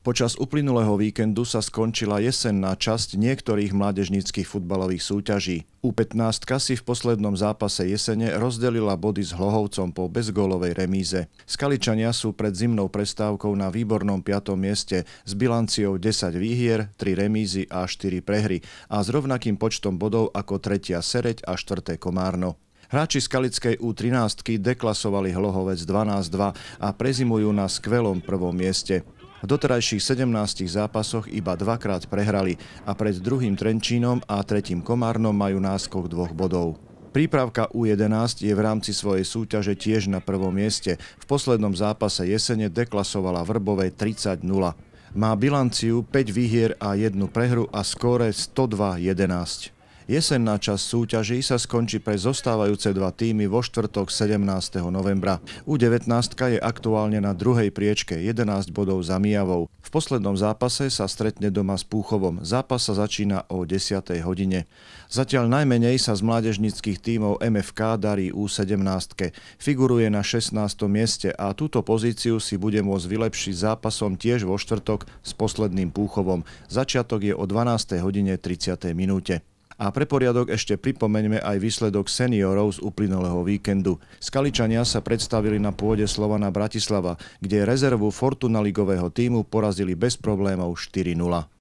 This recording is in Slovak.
Počas uplynulého víkendu sa skončila jesenná časť niektorých mládežníckých futbalových súťaží. U15 si v poslednom zápase jesene rozdelila body s Hlohovcom po bezgólovej remíze. Skaličania sú pred zimnou prestávkou na výbornom 5. mieste s bilanciou 10 výhier, 3 remízy a 4 prehry a s rovnakým počtom bodov ako tretia Sereď a štvrté Komárno. Hráči z Kalickej U13 deklasovali Hlohovec 12-2 a prezimujú na skvelom prvom mieste. V doterajších 17 zápasoch iba dvakrát prehrali a pred druhým Trenčínom a tretím Komárnom majú náskok dvoch bodov. Prípravka U11 je v rámci svojej súťaže tiež na prvom mieste. V poslednom zápase jesene deklasovala Vrbové 30-0. Má bilanciu 5 výhier a 1 prehru a skóre 102-11. Jesenná časť súťaží sa skončí pre zostávajúce dva týmy vo štvrtok 17. novembra. U19 je aktuálne na druhej priečke 11 bodov za Mijavou. V poslednom zápase sa stretne doma s Púchovom. Zápas sa začína o 10. hodine. Zatiaľ najmenej sa z mládežnických tímov MFK darí U17. Figuruje na 16. mieste a túto pozíciu si bude môcť vylepšiť zápasom tiež vo štvrtok s posledným Púchovom. Začiatok je o 12. hodine 30. minúte. A pre poriadok ešte pripomeňme aj výsledok seniorov z uplynulého víkendu. Skaličania sa predstavili na pôde Slovana Bratislava, kde rezervu Fortuna ligového týmu porazili bez problémov 4-0.